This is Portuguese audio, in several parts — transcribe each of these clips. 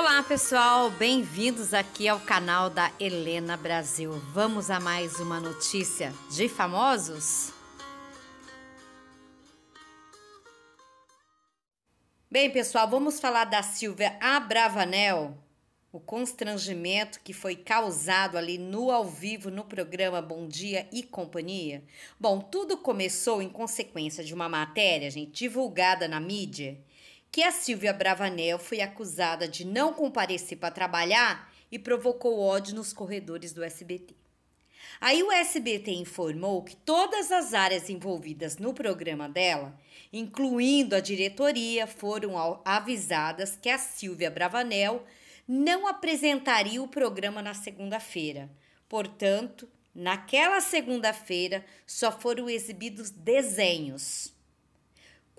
Olá pessoal, bem-vindos aqui ao canal da Helena Brasil. Vamos a mais uma notícia de famosos? Bem, pessoal, vamos falar da Silvia Abravanel, o constrangimento que foi causado ali no ao vivo no programa Bom Dia e Companhia. Bom, tudo começou em consequência de uma matéria, gente, divulgada na mídia que a Silvia Bravanel foi acusada de não comparecer para trabalhar e provocou ódio nos corredores do SBT. Aí o SBT informou que todas as áreas envolvidas no programa dela, incluindo a diretoria, foram avisadas que a Silvia Bravanel não apresentaria o programa na segunda-feira. Portanto, naquela segunda-feira só foram exibidos desenhos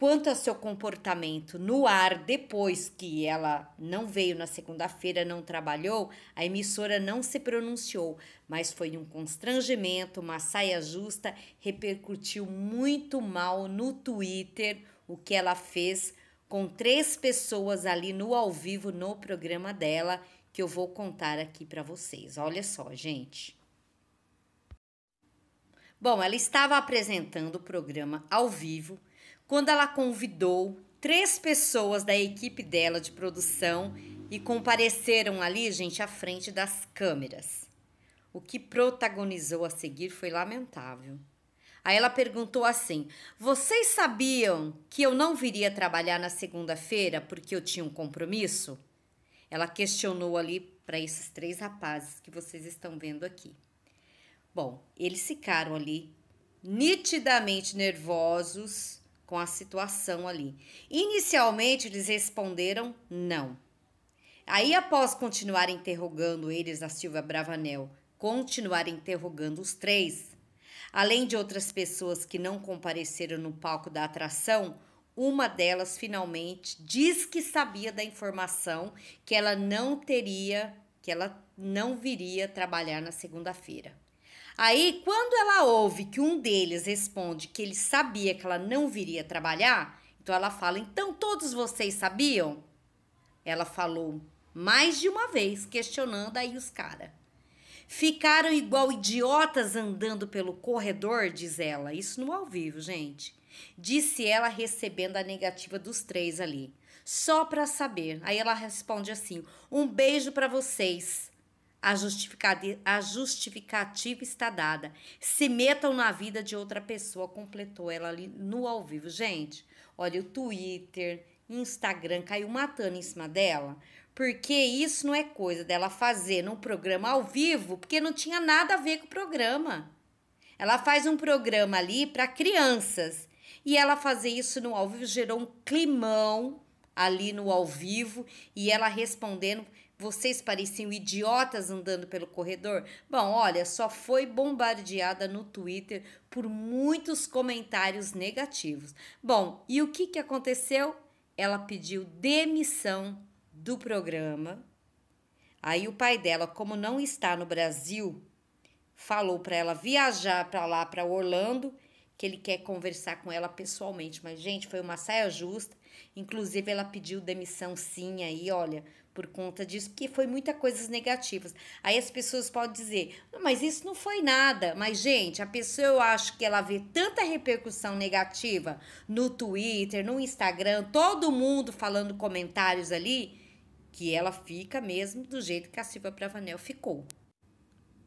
quanto ao seu comportamento no ar depois que ela não veio na segunda-feira, não trabalhou, a emissora não se pronunciou, mas foi um constrangimento, uma saia justa, repercutiu muito mal no Twitter o que ela fez com três pessoas ali no ao vivo no programa dela, que eu vou contar aqui para vocês. Olha só, gente. Bom, ela estava apresentando o programa ao vivo quando ela convidou três pessoas da equipe dela de produção e compareceram ali, gente, à frente das câmeras. O que protagonizou a seguir foi lamentável. Aí ela perguntou assim: Vocês sabiam que eu não viria trabalhar na segunda-feira porque eu tinha um compromisso? Ela questionou ali para esses três rapazes que vocês estão vendo aqui. Bom, eles ficaram ali nitidamente nervosos, com a situação ali. Inicialmente, eles responderam não. Aí, após continuar interrogando eles, a Silvia Bravanel continuar interrogando os três, além de outras pessoas que não compareceram no palco da atração, uma delas finalmente diz que sabia da informação que ela não teria, que ela não viria trabalhar na segunda-feira. Aí, quando ela ouve que um deles responde que ele sabia que ela não viria trabalhar, então ela fala: Então todos vocês sabiam? Ela falou mais de uma vez, questionando aí os caras. Ficaram igual idiotas andando pelo corredor, diz ela. Isso no ao vivo, gente. Disse ela recebendo a negativa dos três ali. Só para saber. Aí ela responde assim: "Um beijo para vocês". A, a justificativa está dada. Se metam na vida de outra pessoa, completou ela ali no ao vivo. Gente, olha, o Twitter, Instagram caiu matando em cima dela, porque isso não é coisa dela fazer num programa ao vivo, porque não tinha nada a ver com o programa. Ela faz um programa ali para crianças. E ela fazer isso no ao vivo gerou um climão ali no ao vivo e ela respondendo vocês pareciam idiotas andando pelo corredor? Bom, olha, só foi bombardeada no Twitter por muitos comentários negativos. Bom, e o que, que aconteceu? Ela pediu demissão do programa. Aí o pai dela, como não está no Brasil, falou para ela viajar para lá, para Orlando, que ele quer conversar com ela pessoalmente. Mas, gente, foi uma saia justa. Inclusive, ela pediu demissão, sim, aí, olha, por conta disso, porque foi muita coisas negativas. Aí as pessoas podem dizer, mas isso não foi nada. Mas, gente, a pessoa eu acho que ela vê tanta repercussão negativa no Twitter, no Instagram, todo mundo falando comentários ali, que ela fica mesmo do jeito que a Silvia Bravanel ficou.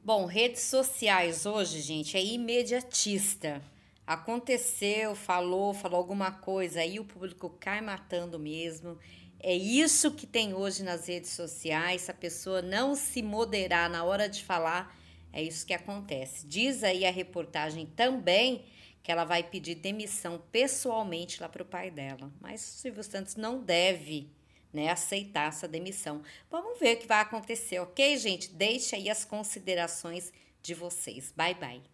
Bom, redes sociais hoje, gente, é imediatista aconteceu, falou, falou alguma coisa, aí o público cai matando mesmo. É isso que tem hoje nas redes sociais. Se a pessoa não se moderar na hora de falar, é isso que acontece. Diz aí a reportagem também que ela vai pedir demissão pessoalmente lá para o pai dela. Mas o Silvio Santos não deve né, aceitar essa demissão. Vamos ver o que vai acontecer, ok, gente? Deixe aí as considerações de vocês. Bye, bye.